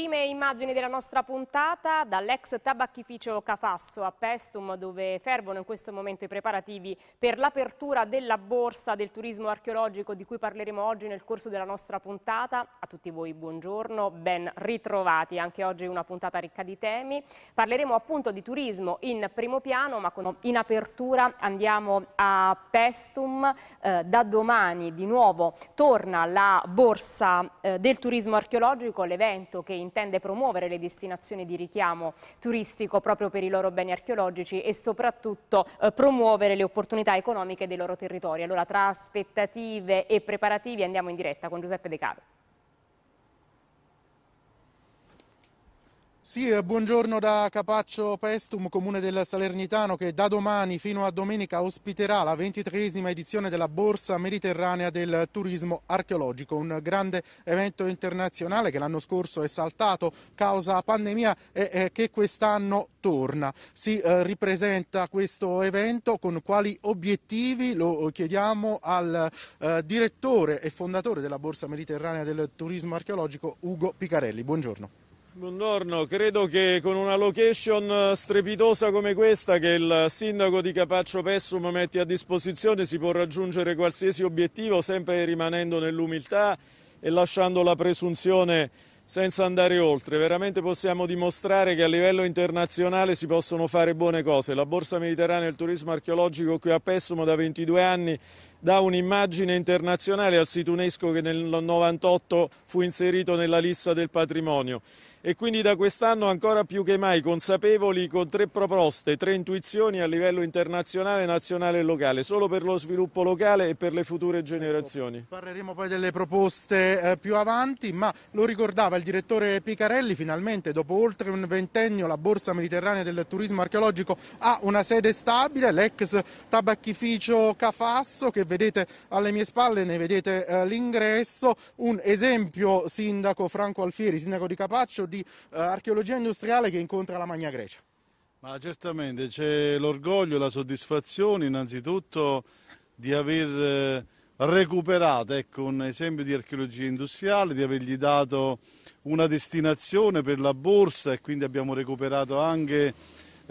Prime immagini della nostra puntata dall'ex tabacchificio Cafasso a Pestum dove fervono in questo momento i preparativi per l'apertura della borsa del turismo archeologico di cui parleremo oggi nel corso della nostra puntata. A tutti voi buongiorno, ben ritrovati, anche oggi una puntata ricca di temi. Parleremo appunto di turismo in primo piano ma in apertura andiamo a Pestum. Eh, da domani di nuovo torna la borsa eh, del turismo archeologico, l'evento che in intende promuovere le destinazioni di richiamo turistico proprio per i loro beni archeologici e soprattutto eh, promuovere le opportunità economiche dei loro territori. Allora tra aspettative e preparativi andiamo in diretta con Giuseppe De Caro. Sì, eh, buongiorno da Capaccio Pestum, comune del Salernitano, che da domani fino a domenica ospiterà la ventitresima edizione della Borsa Mediterranea del Turismo Archeologico, un grande evento internazionale che l'anno scorso è saltato causa pandemia e che quest'anno torna. Si eh, ripresenta questo evento con quali obiettivi? Lo chiediamo al eh, direttore e fondatore della Borsa Mediterranea del Turismo Archeologico, Ugo Picarelli. Buongiorno. Buongiorno, credo che con una location eh, strepitosa come questa che il sindaco di Capaccio Pessum mette a disposizione si può raggiungere qualsiasi obiettivo sempre rimanendo nell'umiltà e lasciando la presunzione senza andare oltre. Veramente possiamo dimostrare che a livello internazionale si possono fare buone cose. La Borsa Mediterranea e il turismo archeologico qui a Pessum da 22 anni dà un'immagine internazionale al sito UNESCO che nel 1998 fu inserito nella lista del patrimonio. E quindi da quest'anno ancora più che mai consapevoli con tre proposte, tre intuizioni a livello internazionale, nazionale e locale, solo per lo sviluppo locale e per le future generazioni. Ecco, parleremo poi delle proposte eh, più avanti, ma lo ricordava il direttore Picarelli, finalmente dopo oltre un ventennio la Borsa Mediterranea del Turismo Archeologico ha una sede stabile, l'ex tabacchificio Cafasso che vedete alle mie spalle, ne vedete eh, l'ingresso, un esempio sindaco Franco Alfieri, sindaco di Capaccio, di eh, archeologia industriale che incontra la Magna Grecia. Ma certamente c'è l'orgoglio, la soddisfazione innanzitutto di aver eh, recuperato ecco, un esempio di archeologia industriale, di avergli dato una destinazione per la borsa e quindi abbiamo recuperato anche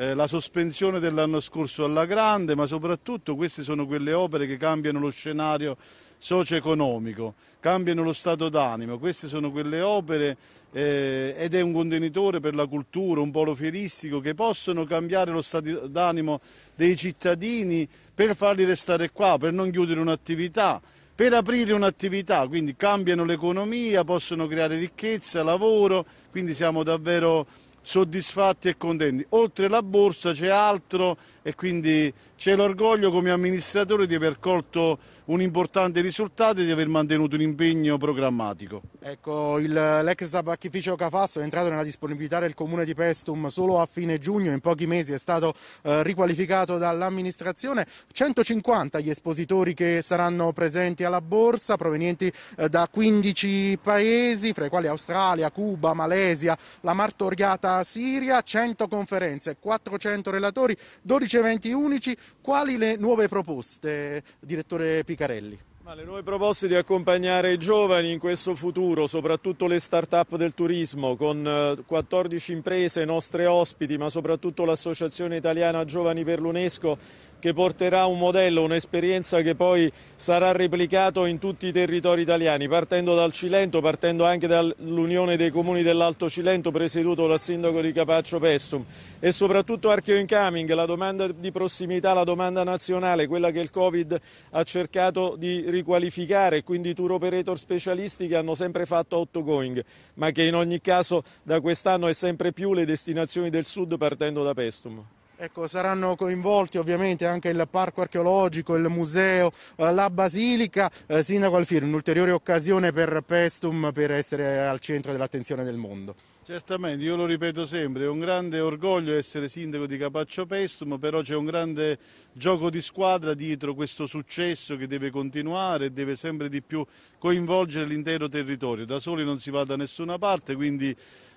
eh, la sospensione dell'anno scorso alla grande, ma soprattutto queste sono quelle opere che cambiano lo scenario socio-economico, cambiano lo stato d'animo, queste sono quelle opere eh, ed è un contenitore per la cultura, un polo fieristico che possono cambiare lo stato d'animo dei cittadini per farli restare qua, per non chiudere un'attività, per aprire un'attività, quindi cambiano l'economia, possono creare ricchezza, lavoro, quindi siamo davvero soddisfatti e contenti. Oltre la borsa c'è altro e quindi c'è l'orgoglio come amministratore di aver colto un importante risultato e di aver mantenuto un impegno programmatico. Ecco, l'ex tabacchificio Cafasso è entrato nella disponibilità del comune di Pestum solo a fine giugno, in pochi mesi è stato eh, riqualificato dall'amministrazione. 150 gli espositori che saranno presenti alla borsa, provenienti eh, da 15 paesi, fra i quali Australia, Cuba, Malesia, la martoriata Siria, 100 conferenze, 400 relatori, 12 eventi unici quali le nuove proposte, direttore Picarelli? Ma le nuove proposte di accompagnare i giovani in questo futuro, soprattutto le start-up del turismo, con 14 eh, imprese, nostre ospiti, ma soprattutto l'Associazione Italiana Giovani per l'UNESCO che porterà un modello, un'esperienza che poi sarà replicato in tutti i territori italiani, partendo dal Cilento, partendo anche dall'Unione dei Comuni dell'Alto Cilento presieduto dal sindaco di Capaccio Pestum e soprattutto Archeo Incoming, la domanda di prossimità, la domanda nazionale, quella che il Covid ha cercato di riqualificare, quindi i tour operator specialisti che hanno sempre fatto outgoing, ma che in ogni caso da quest'anno è sempre più le destinazioni del sud partendo da Pestum. Ecco, saranno coinvolti ovviamente anche il parco archeologico, il museo, eh, la basilica. Eh, sindaco Alfieri, un'ulteriore occasione per Pestum per essere al centro dell'attenzione del mondo. Certamente, io lo ripeto sempre, è un grande orgoglio essere sindaco di Capaccio Pestum, però c'è un grande gioco di squadra dietro questo successo che deve continuare e deve sempre di più coinvolgere l'intero territorio. Da soli non si va da nessuna parte, quindi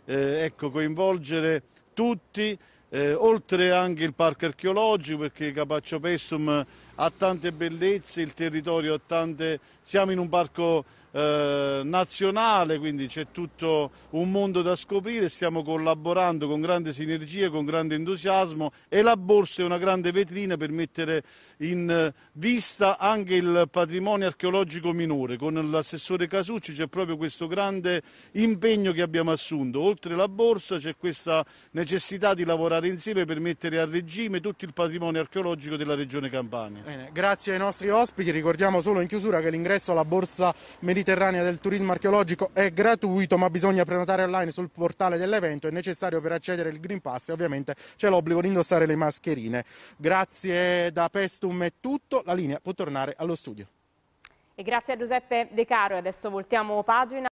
eh, ecco, coinvolgere tutti eh, oltre anche il parco archeologico perché Capaccio Pessum ha tante bellezze, il territorio ha tante... siamo in un parco eh, nazionale, quindi c'è tutto un mondo da scoprire, stiamo collaborando con grande sinergia, con grande entusiasmo e la borsa è una grande vetrina per mettere in vista anche il patrimonio archeologico minore. Con l'assessore Casucci c'è proprio questo grande impegno che abbiamo assunto, oltre la borsa c'è questa necessità di lavorare insieme per mettere a regime tutto il patrimonio archeologico della regione Campania. Bene, grazie ai nostri ospiti, ricordiamo solo in chiusura che l'ingresso alla Borsa Mediterranea del Turismo Archeologico è gratuito ma bisogna prenotare online sul portale dell'evento, è necessario per accedere al Green Pass e ovviamente c'è l'obbligo di indossare le mascherine. Grazie da Pestum è tutto, la linea può tornare allo studio. E grazie a Giuseppe De Caro adesso voltiamo pagina.